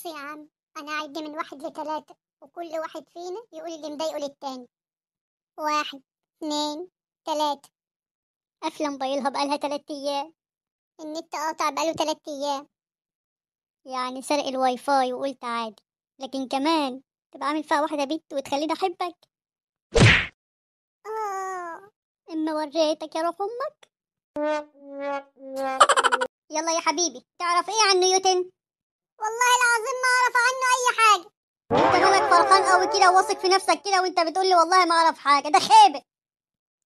بص يا عم أنا أعد من واحد لتلاتة وكل واحد فينا يقول اللي مضايقه للتاني واحد اتنين تلاتة قافلة موبايلها بقالها تلات أيام النت قاطع بقاله تلات أيام يعني سرق الواي فاي وقلت عادي لكن كمان تبقى عامل فيها واحدة بنت وتخليني أحبك آه إما وريتك يا روح أمك يلا يا حبيبي تعرف إيه عن نيوتن؟ والله العظيم ما اعرف عنه اي حاجه انت لونك فرحان قوي كده واثق في نفسك كده وانت بتقول لي والله ما اعرف حاجه ده خيبه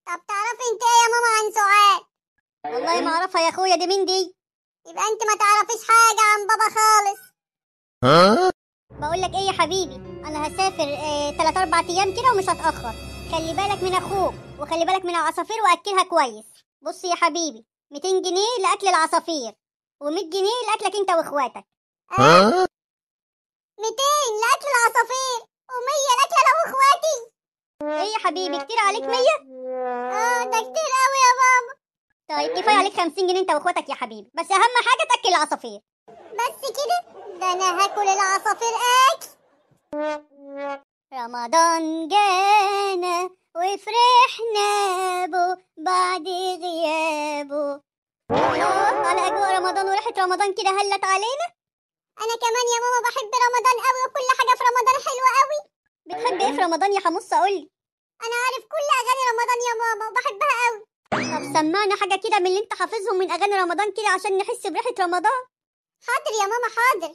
طب تعرفي انت ايه يا ماما عن سعاد والله ما اعرفها يا اخويا دي مين دي يبقى انت ما تعرفيش حاجه عن بابا خالص ها بقول لك ايه يا حبيبي انا هسافر ثلاث آه، اربع ايام كده ومش هتاخر خلي بالك من اخوك وخلي بالك من العصافير واكلها كويس بص يا حبيبي 200 جنيه لاكل العصافير و100 جنيه لاكلك انت واخواتك ها 200 لاكل العصافير و100 لاكل انا واخواتي ايه يا حبيبي كتير عليك 100 اه ده كتير قوي يا بابا طيب كفايه عليك 50 جنيه انت واخواتك يا حبيبي بس اهم حاجه تاكل العصافير بس كده ده انا هاكل العصافير اكل رمضان جانا وفرحنا بو بعد غيابه الله على اجواء رمضان وريحه رمضان كده هلت علينا انا كمان يا ماما بحب رمضان قوي وكل حاجه في رمضان حلوه قوي بتحب ايه في أيوة. رمضان يا حمص قولي انا عارف كل اغاني رمضان يا ماما وبحبها قوي طب سمعنا حاجه كده من اللي انت حافظهم من اغاني رمضان كده عشان نحس بريحه رمضان حاضر يا ماما حاضر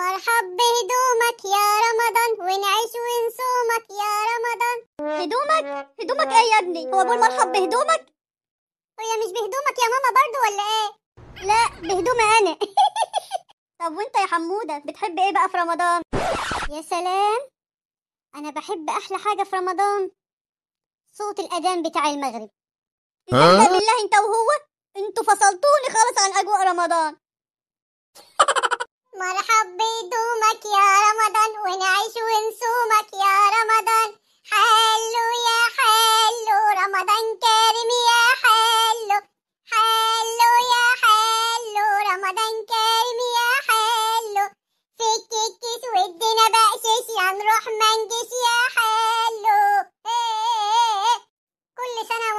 مرحب بهدومك يا رمضان ونعيش ونصومك يا رمضان هدومك هدومك ايه يا ابني هو بقول مرحب بهدومك هي مش بهدومك يا ماما برضو ولا ايه لا بهدومي انا طب وانت يا حموده بتحب ايه بقى في رمضان يا سلام انا بحب احلى حاجه في رمضان صوت الاذان بتاع المغرب لا بالله انت وهو انتوا فصلتوني خالص عن اجواء رمضان مرحبا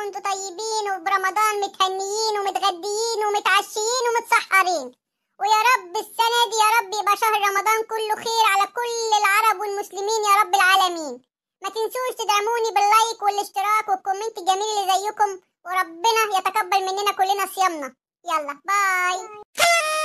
وانتم طيبين وبرمضان متهنيين ومتغديين ومتعشيين ومتسحرين ويا رب السنة دي يا رب يبقى شهر رمضان كله خير على كل العرب والمسلمين يا رب العالمين ما تنسوش تدعموني باللايك والاشتراك والكومنت الجميل اللي زيكم وربنا يتقبل مننا كلنا صيامنا يلا باي